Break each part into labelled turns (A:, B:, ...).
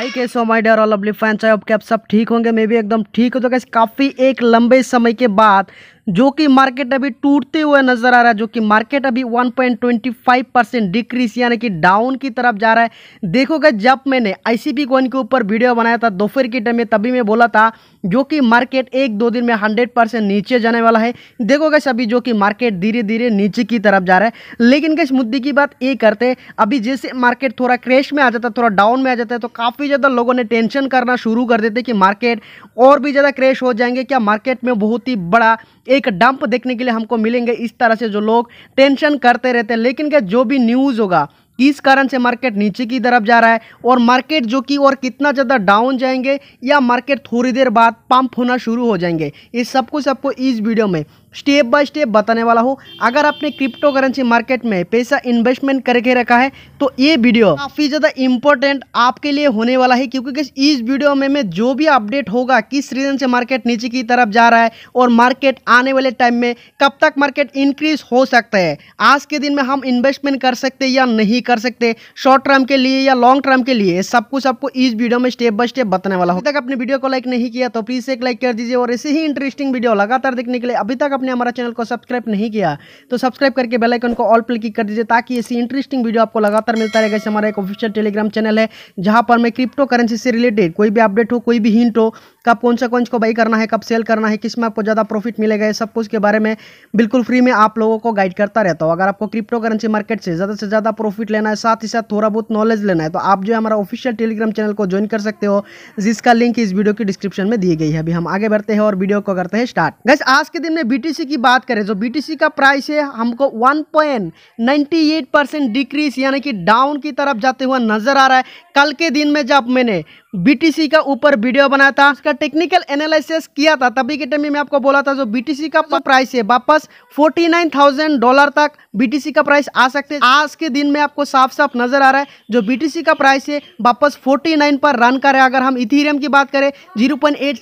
A: high कैसे हो my dear all lovely fans I hope कि आप सब ठीक होंगे मैं भी एकदम ठीक हूँ तो कैसे काफ़ी एक लंबे समय के बाद जो कि मार्केट अभी टूटते हुए नजर आ रहा है जो कि मार्केट अभी 1.25 परसेंट डिक्रीज यानी कि डाउन की तरफ जा रहा है देखोगे जब मैंने आई सी कॉइन के ऊपर वीडियो बनाया था दोपहर के टाइम में तभी मैं बोला था जो कि मार्केट एक दो दिन में हंड्रेड परसेंट नीचे जाने वाला है देखोगे सभी जो कि मार्केट धीरे धीरे नीचे की तरफ जा रहा है लेकिन कैसे मुद्दे की बात ये करते हैं अभी जैसे मार्केट थोड़ा क्रेश में आ जाता है थोड़ा डाउन में आ जाता है तो काफ़ी ज़्यादा लोगों ने टेंशन करना शुरू कर देते कि मार्केट और भी ज़्यादा क्रेश हो जाएंगे क्या मार्केट में बहुत ही बड़ा एक डंप देखने के लिए हमको मिलेंगे इस तरह से जो लोग टेंशन करते रहते हैं लेकिन क्या जो भी न्यूज़ होगा किस कारण से मार्केट नीचे की तरफ जा रहा है और मार्केट जो कि और कितना ज़्यादा डाउन जाएंगे या मार्केट थोड़ी देर बाद पंप होना शुरू हो जाएंगे ये सब कुछ आपको इस वीडियो में स्टेप बाय स्टेप बताने वाला हूँ अगर आपने क्रिप्टो करेंसी मार्केट में पैसा इन्वेस्टमेंट करके रखा है तो ये वीडियो काफ़ी ज़्यादा इंपॉर्टेंट आपके लिए होने वाला है क्योंकि इस वीडियो में मैं जो भी अपडेट होगा किस रीजन से मार्केट नीचे की तरफ जा रहा है और मार्केट आने वाले टाइम में कब तक मार्केट इंक्रीज हो सकता है आज के दिन में हम इन्वेस्टमेंट कर सकते या नहीं कर सकते शॉर्ट टर्म के लिए या लॉन्ग टर्म के लिए सब कुछ आपको इस वीडियो में स्टेप बाय स्टेप बताने वाला हूँ अभी तक अपने वीडियो को लाइक नहीं किया तो प्लीज़ एक लाइक कर दीजिए और ऐसे ही इंटरेस्टिंग वीडियो लगातार देखने के लिए अभी तक आपने हमारा चैनल को सब्सक्राइब नहीं किया तो सब्सक्राइब करके बेल आइकन को ऑल पर क्लिक कर दीजिए ताकि ऐसी इंटरेस्टिंग वीडियो आपको लगातार मिलता रहेगा जैसे हमारा एक ऑफिशियल टेलीग्राम चैनल है जहाँ पर मैं क्रिप्टो करेंसी से रिलेटेड कोई भी अपडेट हो कोई भी हिंट हो कब कौन सा कौन को बाई करना है कब सेल करना है किस में आपको ज़्यादा प्रॉफिट मिलेगा ये सब कुछ के बारे में बिल्कुल फ्री में आप लोगों को गाइड करता रहता हूँ अगर आपको क्रिप्टो करेंसी मार्केट से ज़्यादा से ज़्यादा प्रॉफिट लेना है साथ ही साथ थोड़ा बहुत नॉलेज लेना है तो आप जो है हमारा ऑफिशियल टेलीग्राम चैनल को ज्वाइन कर सकते हो जिसका लिंक इस वीडियो की डिस्क्रिप्शन में दी गई है अभी हम आगे बढ़ते हैं और वीडियो को करते हैं स्टार्ट गैस आज के दिन में बी बीटीसी की बात करें जो तो बीटीसी का प्राइस है हमको 1.98 परसेंट डिक्रीज यानी कि डाउन की तरफ जाते हुए नजर आ रहा है कल के दिन में जब मैंने बीटीसी का ऊपर वीडियो बनाया था उसका टेक्निकल एनालिसिस किया था तभी के टाइम में मैं आपको बोला था जो बीटीसी का प्राइस है वापस 49,000 डॉलर तक बीटीसी का प्राइस आ सकते हैं आज के दिन में आपको साफ साफ नजर आ रहा है जो बीटीसी का प्राइस है वापस 49 पर रन करे अगर हम इथीरियम की बात करें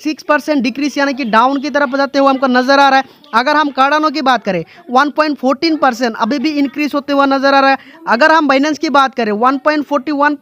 A: सिक्स परसेंट डिक्रीज यानी कि डाउन की तरफ जाते हुए हमको नजर आ रहा है अगर हम कार्डानो की बात करें फोर्टीन परसेंट अभी भी इंक्रीज होते हुए नजर आ रहा है अगर हम बाइनेंस की बात करें वन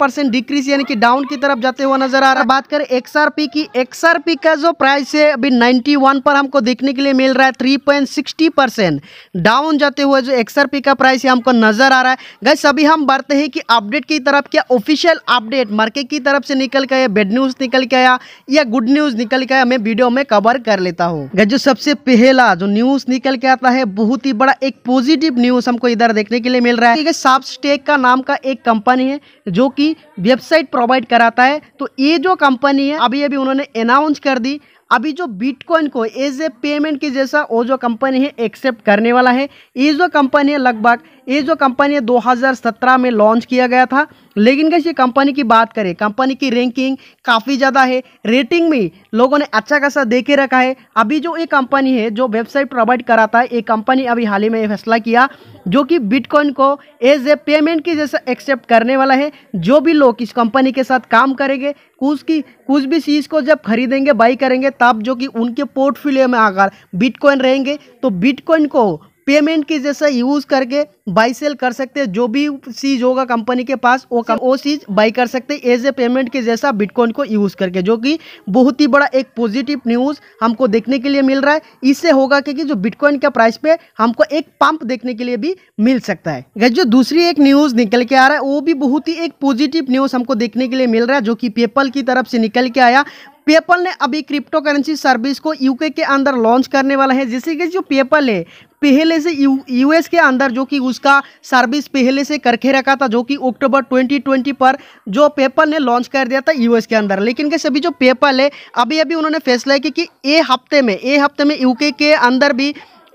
A: परसेंट डिक्रीज प्राइस यानी कि डाउन की तरफ जाते हुआ नजर आ रहा है बात करें एक्सआरपी की एक्सआरपी का जो प्राइस है अभी 91 पर हमको देखने के लिए मिल रहा है 3.60 परसेंट डाउन जाते हुए जो एक्सआरपी का प्राइस है हमको नजर आ रहा है गैस अभी हम बढ़ते हैं कि अपडेट की तरफ क्या ऑफिशियल अपडेट मार्केट की तरफ से निकल के आया बेड न्यूज निकल के आया या गुड न्यूज निकल के आया मैं वीडियो में कवर कर लेता हूँ गैस जो सबसे पहला जो न्यूज निकल के आता है बहुत ही बड़ा एक पॉजिटिव न्यूज हमको इधर देखने के लिए मिल रहा है साफ स्टेक का नाम का एक कंपनी है जो कि वेबसाइट प्रोवाइड कराता है तो ये जो कंपनी है अभी अभी उन्होंने अनाउंस कर दी अभी जो बिटकॉइन को एज ए पेमेंट के जैसा वो जो कंपनी है एक्सेप्ट करने वाला है ये जो कंपनी है लगभग ये जो कंपनी है 2017 में लॉन्च किया गया था लेकिन कैसे कंपनी की बात करें कंपनी की रैंकिंग काफ़ी ज़्यादा है रेटिंग में लोगों ने अच्छा खासा देखे रखा है अभी जो ये कंपनी है जो वेबसाइट प्रोवाइड कराता है ये कंपनी अभी हाल ही में फैसला किया जो कि बिटकॉइन को एज ए पेमेंट के जैसा एक्सेप्ट करने वाला है जो भी लोग इस कंपनी के साथ काम करेंगे उसकी कुछ भी चीज़ को जब खरीदेंगे बाई करेंगे तब जो कि उनके पोर्टफोलियो में अगर बिटकॉइन रहेंगे तो बिटकॉइन को पेमेंट के जैसा यूज करके बाई सेल कर सकते हैं जो भी चीज होगा कंपनी के पास वो कम, वो चीज बाई कर सकते हैं एज ए पेमेंट के जैसा बिटकॉइन को यूज करके जो कि बहुत ही बड़ा एक पॉजिटिव न्यूज हमको देखने के लिए मिल रहा है इससे होगा क्योंकि जो बिटकॉइन के प्राइस पे हमको एक पंप देखने के लिए भी मिल सकता है जो दूसरी एक न्यूज निकल के आ रहा है वो भी बहुत ही एक पॉजिटिव न्यूज हमको देखने के लिए मिल रहा है जो कि पेपल की तरफ से निकल के आया पेपल ने अभी क्रिप्टो करेंसी सर्विस को यूके के अंदर लॉन्च करने वाला है जैसे कि जो पेपल है पहले से यू यूएस के अंदर जो कि उसका सर्विस पहले से करके रखा था जो कि अक्टूबर 2020 पर जो पेपल ने लॉन्च कर दिया था यूएस के अंदर लेकिन के सभी जो पेपल है अभी अभी उन्होंने फैसला किया कि ए हफ्ते में ए हफ्ते में यूके के अंदर भी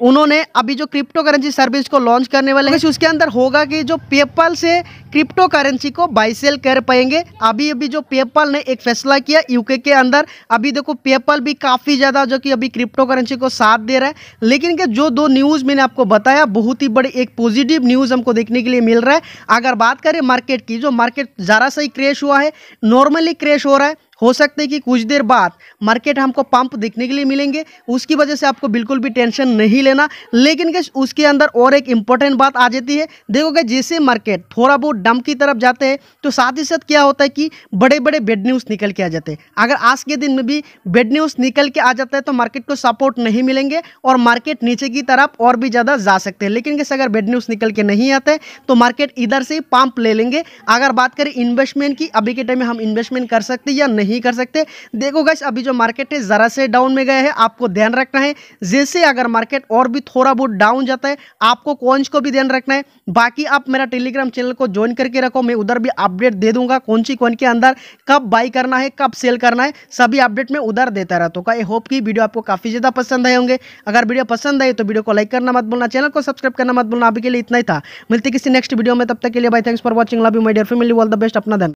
A: उन्होंने अभी जो क्रिप्टो करेंसी सर्विस को लॉन्च करने वाले हैं उसके अंदर होगा कि जो पेपाल से क्रिप्टो करेंसी को बाई सेल कर पाएंगे अभी अभी जो पेपाल ने एक फैसला किया यूके के अंदर अभी देखो पेपाल भी काफ़ी ज़्यादा जो कि अभी क्रिप्टो करेंसी को साथ दे रहा है लेकिन के जो दो न्यूज़ मैंने आपको बताया बहुत ही बड़ी एक पॉजिटिव न्यूज़ हमको देखने के लिए मिल रहा है अगर बात करें मार्केट की जो मार्केट ज़रा सा ही क्रेश हुआ है नॉर्मली क्रेश हो रहा है हो सकता है कि कुछ देर बाद मार्केट हमको पंप देखने के लिए मिलेंगे उसकी वजह से आपको बिल्कुल भी टेंशन नहीं लेना लेकिन गैस उसके अंदर और एक इंपॉर्टेंट बात आ जाती है देखोगे जैसे मार्केट थोड़ा बहुत डम की तरफ जाते हैं तो साथ ही साथ क्या होता है कि बड़े बड़े बेड न्यूज़ निकल के आ जाते हैं अगर आज के दिन में भी बेड न्यूज़ निकल के आ जाता है तो मार्केट को सपोर्ट नहीं मिलेंगे और मार्केट नीचे की तरफ और भी ज़्यादा जा सकते हैं लेकिन कैसे अगर बेड न्यूज़ निकल के नहीं आते तो मार्केट इधर से ही पंप ले लेंगे अगर बात करें इन्वेस्टमेंट की अभी के टाइम में हम इन्वेस्टमेंट कर सकते या नहीं नहीं कर सकते देखो गैस अभी जो मार्केट है ज़रा से डाउन में गए हैं आपको ध्यान रखना है जैसे अगर मार्केट और भी थोड़ा बहुत डाउन जाता है आपको कौन को भी ध्यान रखना है बाकी आप मेरा टेलीग्राम चैनल को ज्वाइन करके रखो मैं उधर भी अपडेट दे दूंगा कौन सी कौन के अंदर कब बाई करना है कब सेल करना है सभी अपडेट में उधर देता रहता हूँ आई होप कि वीडियो आपको काफ़ी ज़्यादा पसंद आए होंगे अगर वीडियो पसंद आए तो वीडियो को लाइक करना मत बोलना चैनल को सब्सक्राइब करना मत बोलना अभी के लिए इतना ही था मिलते किसी नेक्स्ट वीडियो में तब तक के लिए bye thanks for watching love you my dear family all the best अपना धन